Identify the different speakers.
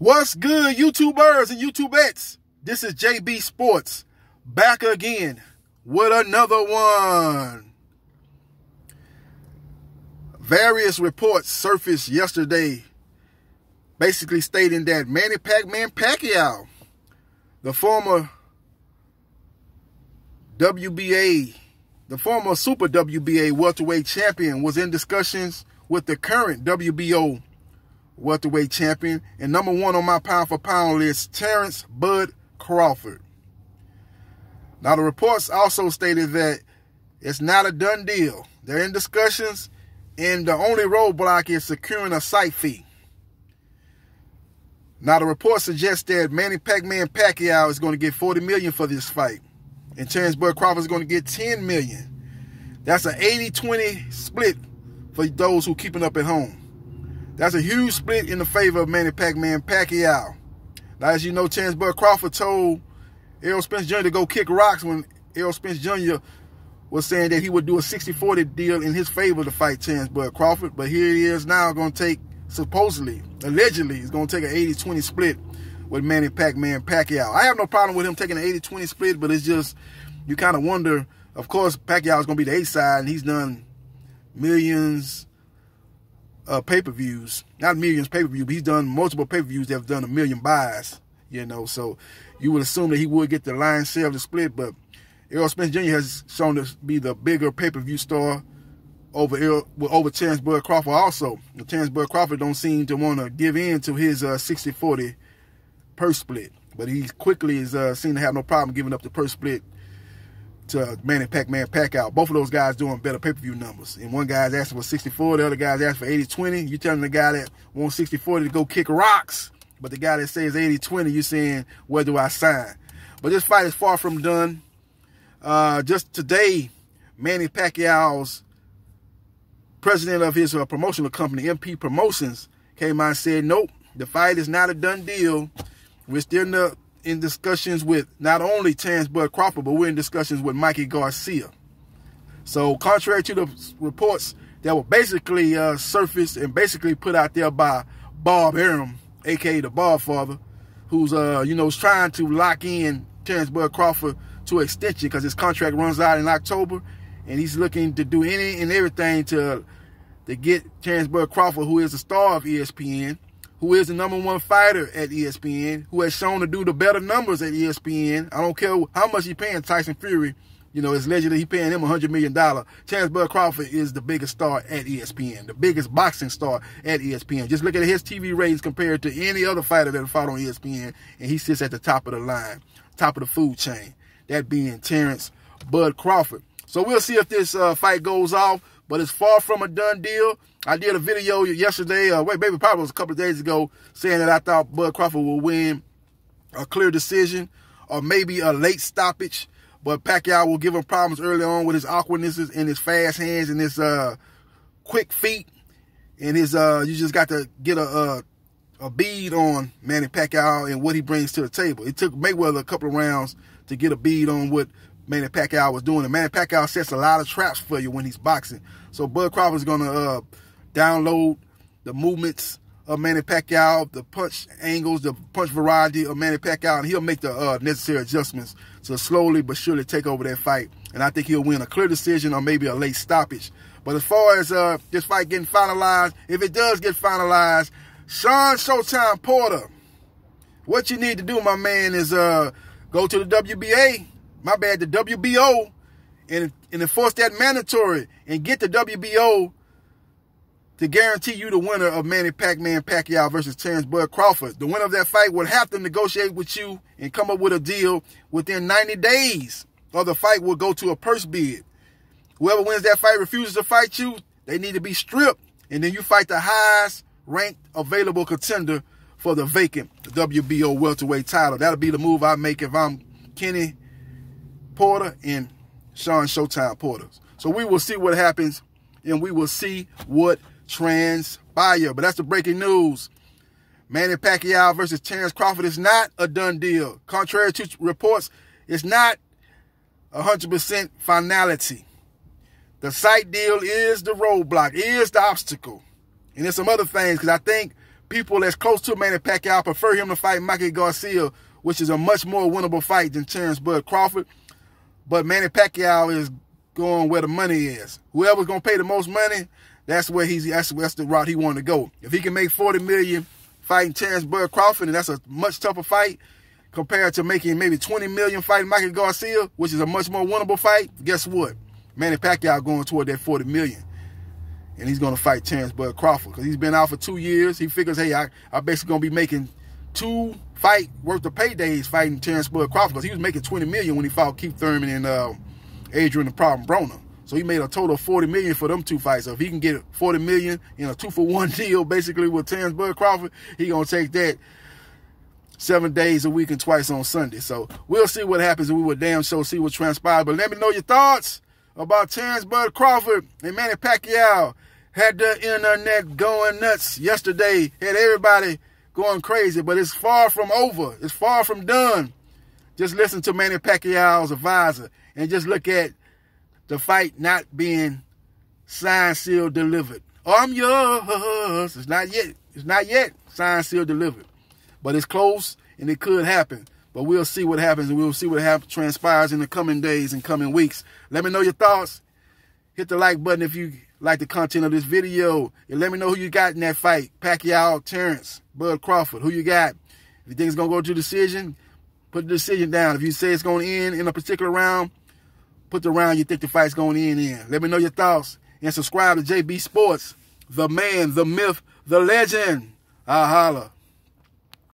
Speaker 1: What's good, YouTubers and YouTubettes? This is JB Sports back again with another one. Various reports surfaced yesterday basically stating that Manny Pac-Man Pacquiao, the former WBA, the former Super WBA welterweight champion, was in discussions with the current WBO welterweight champion. And number one on my pound for pound list, Terrence Bud Crawford. Now, the reports also stated that it's not a done deal. They're in discussions, and the only roadblock is securing a site fee. Now, the report suggests that Manny Pac-Man Pacquiao is going to get $40 million for this fight, and Terrence Bud Crawford is going to get $10 million. That's an 80-20 split for those who keeping up at home. That's a huge split in the favor of Manny Pac-Man Pacquiao. Now, as you know, Chance Bud Crawford told Errol Spence Jr. to go kick rocks when Errol Spence Jr. was saying that he would do a 60-40 deal in his favor to fight Chance Bud Crawford. But here he is now going to take, supposedly, allegedly, he's going to take an 80-20 split with Manny Pac-Man Pacquiao. I have no problem with him taking an 80-20 split, but it's just, you kind of wonder, of course, Pacquiao is going to be the A side, and he's done millions, uh, pay per views, not millions pay per view, but he's done multiple pay per views that have done a million buys. You know, so you would assume that he would get the lion's share of the split, but Errol Spence Jr. has shown to be the bigger pay per view star over Errol, over Terrence Bud Crawford. Also, Terrence Bud Crawford don't seem to want to give in to his uh, 60-40 purse split, but he quickly is uh, seen to have no problem giving up the purse split to Manny Pac-Man Pack-Out. Both of those guys doing better pay-per-view numbers. And one guy's asking for 64, the other guy's asking for 80-20. You're telling the guy that wants 64 to go kick rocks, but the guy that says 80-20, you're saying, where do I sign? But this fight is far from done. Uh, just today, Manny Pacquiao's president of his uh, promotional company, MP Promotions, came out and said, nope, the fight is not a done deal. We're still in the in discussions with not only Terrence Bud Crawford, but we're in discussions with Mikey Garcia. So contrary to the reports that were basically uh, surfaced and basically put out there by Bob Arum, a.k.a. the Bob Father, who's, uh, you know, trying to lock in Terrence Bud Crawford to extension because his contract runs out in October, and he's looking to do any and everything to to get Terrence Bud Crawford, who is the star of ESPN, who is the number one fighter at ESPN, who has shown to do the better numbers at ESPN. I don't care how much he's paying Tyson Fury. You know, it's allegedly He's paying him $100 million. Chance Bud Crawford is the biggest star at ESPN, the biggest boxing star at ESPN. Just look at his TV ratings compared to any other fighter that fought on ESPN, and he sits at the top of the line, top of the food chain, that being Terrence Bud Crawford. So we'll see if this uh, fight goes off but it's far from a done deal. I did a video yesterday, uh, wait, baby, probably was a couple of days ago, saying that I thought Bud Crawford would win a clear decision or maybe a late stoppage. But Pacquiao will give him problems early on with his awkwardnesses and his fast hands and his uh, quick feet. And his, uh, you just got to get a, a, uh, a bead on Manny Pacquiao and what he brings to the table. It took Mayweather a couple of rounds to get a bead on what Manny Pacquiao was doing. And Manny Pacquiao sets a lot of traps for you when he's boxing. So Bud Crawford is going to uh, download the movements of Manny Pacquiao, the punch angles, the punch variety of Manny Pacquiao, and he'll make the uh, necessary adjustments to slowly but surely take over that fight. And I think he'll win a clear decision or maybe a late stoppage. But as far as uh, this fight getting finalized, if it does get finalized, Sean Showtime Porter, what you need to do, my man, is uh, go to the WBA my bad, the WBO and, and enforce that mandatory and get the WBO to guarantee you the winner of Manny Pac-Man Pacquiao versus Terrence Bud Crawford. The winner of that fight would have to negotiate with you and come up with a deal within 90 days or the fight will go to a purse bid. Whoever wins that fight refuses to fight you, they need to be stripped and then you fight the highest ranked available contender for the vacant WBO welterweight title. That'll be the move I make if I'm Kenny Porter and Sean Showtime Porter. So we will see what happens and we will see what transpires. But that's the breaking news. Manny Pacquiao versus Terrence Crawford is not a done deal. Contrary to reports, it's not 100% finality. The site deal is the roadblock, is the obstacle. And there's some other things, because I think people that's close to Manny Pacquiao prefer him to fight Mikey Garcia, which is a much more winnable fight than Terrence Bud Crawford. But Manny Pacquiao is going where the money is. Whoever's gonna pay the most money, that's where he's that's, that's the route he wanted to go. If he can make 40 million fighting Terrence Bud Crawford, and that's a much tougher fight compared to making maybe 20 million fighting Michael Garcia, which is a much more winnable fight, guess what? Manny Pacquiao going toward that 40 million. And he's going to fight Terrence Bud Crawford because he's been out for two years. He figures, hey, I, I basically going to be making two fight worth of paydays fighting Terrence Bud Crawford because he was making 20 million when he fought Keith Thurman and uh, Adrian the Problem Broner. So he made a total of 40 million for them two fights. So if he can get 40 million in a two for one deal basically with Terrence Bud Crawford, he gonna take that seven days a week and twice on Sunday. So we'll see what happens. We will damn sure see what transpires. But let me know your thoughts about Terrence Bud Crawford and Manny Pacquiao. Had the internet going nuts yesterday. Had everybody going crazy, but it's far from over. It's far from done. Just listen to Manny Pacquiao's advisor and just look at the fight not being signed, sealed, delivered. I'm yours. It's not yet. It's not yet signed, sealed, delivered. But it's close and it could happen. But we'll see what happens and we'll see what transpires in the coming days and coming weeks. Let me know your thoughts. Hit the like button if you like the content of this video. And let me know who you got in that fight. Pacquiao, Terrence, Bud Crawford. Who you got? If you think it's going to go to decision, put the decision down. If you say it's going to end in a particular round, put the round you think the fight's going to end in. Let me know your thoughts. And subscribe to JB Sports, the man, the myth, the legend. I holla.